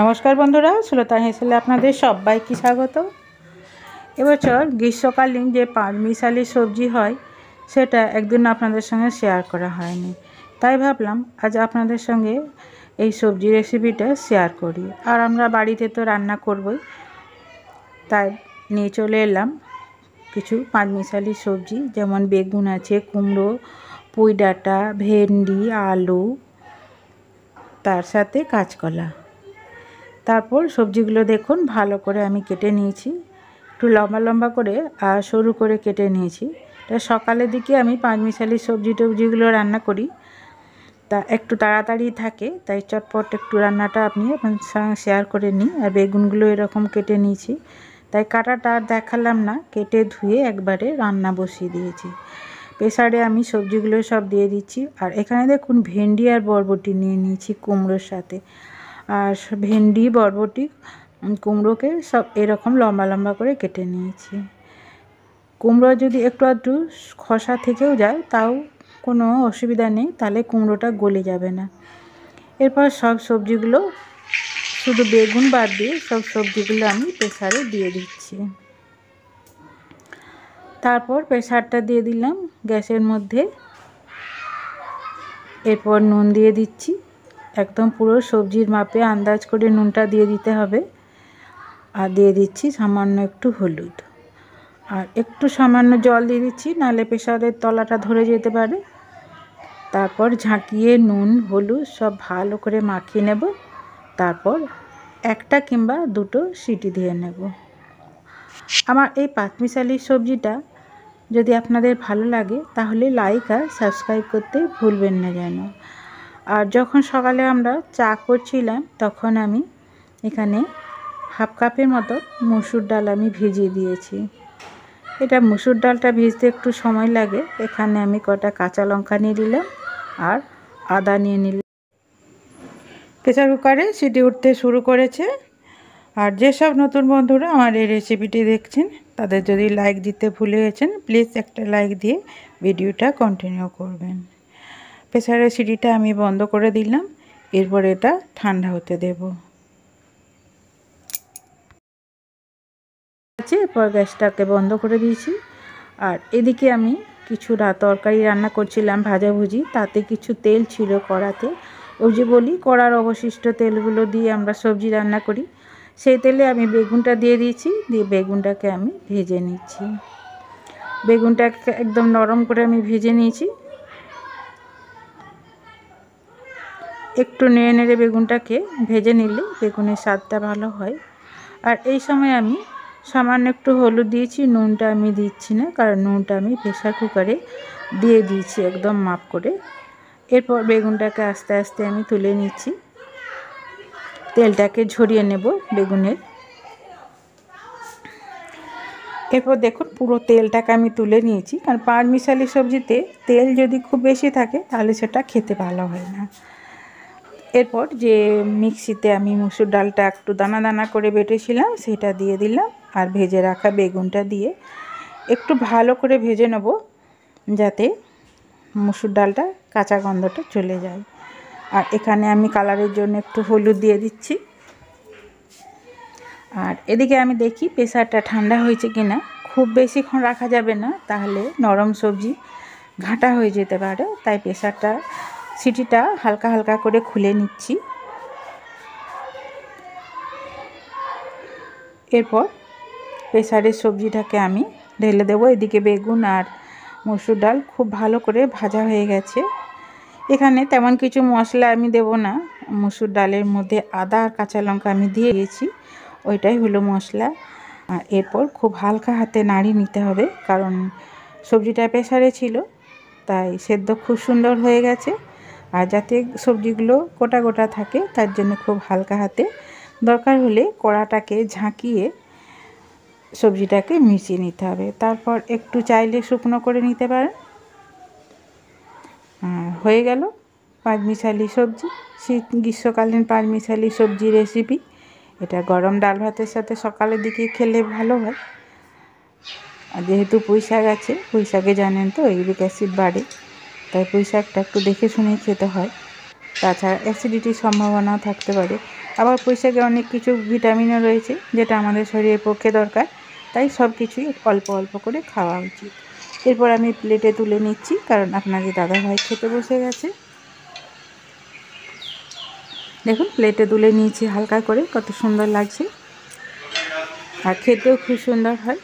নমস্কার বন্ধুরা শ্রোতা হেসেলে আপনাদের সবাইকে স্বাগত এবছর গ্রীষ্মকালীন যে পাঁচমিশালি সবজি হয় সেটা একদিন আপনাদের সঙ্গে শেয়ার করা হয়নি তাই ভাবলাম আজ আপনাদের সঙ্গে এই সবজি রেসিপিটা শেয়ার করি আর আমরা বাড়িতে তো রান্না করবই তাই নিয়ে চলে এলাম কিছু পাঁচমিশালি সবজি যেমন বেগুন আছে কুমড়ো পুঁই ডাটা ভেন্ডি আলু তার সাথে কাঁচকলা তারপর সবজিগুলো দেখুন ভালো করে আমি কেটে নিয়েছি একটু লম্বা লম্বা করে আর সরু করে কেটে নিয়েছি তা সকালের দিকে আমি পাঁচমিশালি সবজি টবজিগুলো রান্না করি তা একটু তাড়াতাড়ি থাকে তাই চটপট একটু রান্নাটা আপনি আপনার সঙ্গে শেয়ার করে নিই আর বেগুনগুলো এরকম কেটে নিয়েছি তাই কাটাটা আর দেখালাম না কেটে ধুয়ে একবারে রান্না বসিয়ে দিয়েছি প্রেসারে আমি সবজিগুলো সব দিয়ে দিচ্ছি আর এখানে দেখুন ভেন্ডি আর বরবটি নিয়ে নিয়েছি কুমড়োর সাথে আর ভেন্ডি বরবটি কুমড়োকে সব এরকম লম্বা লম্বা করে কেটে নিয়েছি কুমড়ো যদি একটু আধটু খসা থেকেও যায় তাও কোনো অসুবিধা নেই তাহলে কুমড়োটা গলে যাবে না এরপর সব সবজিগুলো শুধু বেগুন বাদ দিয়ে সব সবজিগুলো আমি প্রেসারে দিয়ে দিচ্ছি তারপর প্রেসারটা দিয়ে দিলাম গ্যাসের মধ্যে এরপর নুন দিয়ে দিচ্ছি একদম পুরো সবজির মাপে আন্দাজ করে নুনটা দিয়ে দিতে হবে আর দিয়ে দিচ্ছি সামান্য একটু হলুদ আর একটু সামান্য জল দিয়ে দিচ্ছি নালে প্রেশারের তলাটা ধরে যেতে পারে তারপর ঝাঁকিয়ে নুন হলুদ সব ভালো করে মাখিয়ে নেব তারপর একটা কিংবা দুটো সিটি দিয়ে নেব আমার এই পাতমিশালি সবজিটা যদি আপনাদের ভালো লাগে তাহলে লাইক আর সাবস্ক্রাইব করতে ভুলবেন না যেন আর যখন সকালে আমরা চা করছিলাম তখন আমি এখানে হাফ কাপের মতো মসুর ডাল আমি ভিজিয়ে দিয়েছি এটা মসুর ডালটা ভিজতে একটু সময় লাগে এখানে আমি কটা কাঁচা লঙ্কা নিয়ে নিলাম আর আদা নিয়ে নিলাম প্রেসার কুকারে সিটি উঠতে শুরু করেছে আর যেসব নতুন বন্ধুরা আমার এই রেসিপিটি দেখছেন তাদের যদি লাইক দিতে ভুলে গেছেন প্লিজ একটা লাইক দিয়ে ভিডিওটা কন্টিনিউ করবেন প্রেসারের সিটিটা আমি বন্ধ করে দিলাম এরপর এটা ঠান্ডা হতে দেব আছে এরপর গ্যাসটাকে বন্ধ করে দিয়েছি আর এদিকে আমি কিছু তরকারি রান্না করছিলাম ভাজাভুজি তাতে কিছু তেল ছিল কড়াতে ওই যে বলি কড়ার অবশিষ্ট তেলগুলো দিয়ে আমরা সবজি রান্না করি সেই তেলে আমি বেগুনটা দিয়ে দিয়েছি দিয়ে বেগুনটাকে আমি ভেজে নিচ্ছি বেগুনটাকে একদম নরম করে আমি ভেজে নিয়েছি একটু নেড়ে নেড়ে বেগুনটাকে ভেজে নিলে বেগুনের স্বাদটা ভালো হয় আর এই সময় আমি সামান্য একটু হলুদ দিয়েছি নুনটা আমি দিচ্ছি না কারণ নুনটা আমি প্রেশার কুকারে দিয়ে দিয়েছি একদম মাপ করে এরপর বেগুনটাকে আস্তে আস্তে আমি তুলে নিচ্ছি তেলটাকে ঝরিয়ে নেব বেগুনের এরপর দেখুন পুরো তেলটাকে আমি তুলে নিয়েছি কারণ পাঁচ মিশালি সবজিতে তেল যদি খুব বেশি থাকে তাহলে সেটা খেতে ভালো হয় না এরপর যে মিক্সিতে আমি মুসুর ডালটা একটু দানা দানা করে বেটেছিলাম সেটা দিয়ে দিলাম আর ভেজে রাখা বেগুনটা দিয়ে একটু ভালো করে ভেজে নেব যাতে মুসুর ডালটা কাঁচা গন্ধটা চলে যায় আর এখানে আমি কালারের জন্য একটু হলুদ দিয়ে দিচ্ছি আর এদিকে আমি দেখি প্রেশারটা ঠান্ডা হয়েছে কিনা খুব বেশিক্ষণ রাখা যাবে না তাহলে নরম সবজি ঘাঁটা হয়ে যেতে পারে তাই প্রেশারটা সিটিটা হালকা হালকা করে খুলে নিচ্ছি এরপর প্রেসারের সবজিটাকে আমি ঢেলে দেবো এদিকে বেগুন আর মসুর ডাল খুব ভালো করে ভাজা হয়ে গেছে এখানে তেমন কিছু মশলা আমি দেব না মসুর ডালের মধ্যে আদা আর কাঁচা লঙ্কা আমি দিয়ে দিয়েছি ওইটাই হলো মশলা আর এরপর খুব হালকা হাতে নাড়ি নিতে হবে কারণ সবজিটা প্রেসারে ছিল তাই সেদ্ধ খুব সুন্দর হয়ে গেছে আর যাতে সবজিগুলো গোটা গোটা থাকে তার জন্য খুব হালকা হাতে দরকার হলে কড়াটাকে ঝাঁকিয়ে সবজিটাকে মিশিয়ে নিতে হবে তারপর একটু চাইলে শুকনো করে নিতে পারেন হয়ে গেল পাঁচমিশালি সবজি শীত গ্রীষ্মকালীন পাঁচমিশালি সবজি রেসিপি এটা গরম ডাল ভাতের সাথে সকালের দিকে খেলে ভালো হয় আর যেহেতু পুঁই শাক আছে পুঁই শাকে জানেন তো ইউরিক অ্যাসিড বাড়ে তাই পুঁই শাকটা একটু দেখে শুনেই খেতে হয় তাছাড়া অ্যাসিডিটির সম্ভাবনা থাকতে পারে আবার পুঁই শাকে অনেক কিছু ভিটামিনও রয়েছে যেটা আমাদের শরীরের পক্ষে দরকার তাই সব কিছুই অল্প অল্প করে খাওয়া উচিত এরপর আমি প্লেটে তুলে নিচ্ছি কারণ দাদা দাদাভাই খেতে বসে গেছে দেখুন প্লেটে তুলে নিয়েছি হালকা করে কত সুন্দর লাগছে আর খেতেও খুব সুন্দর হয়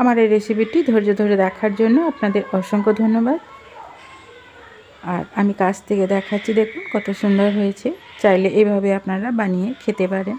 আমার এই রেসিপিটি ধৈর্য ধরে দেখার জন্য আপনাদের অসংখ্য ধন্যবাদ আর আমি কাছ থেকে দেখাচ্ছি দেখুন কত সুন্দর হয়েছে চাইলে এভাবে আপনারা বানিয়ে খেতে পারেন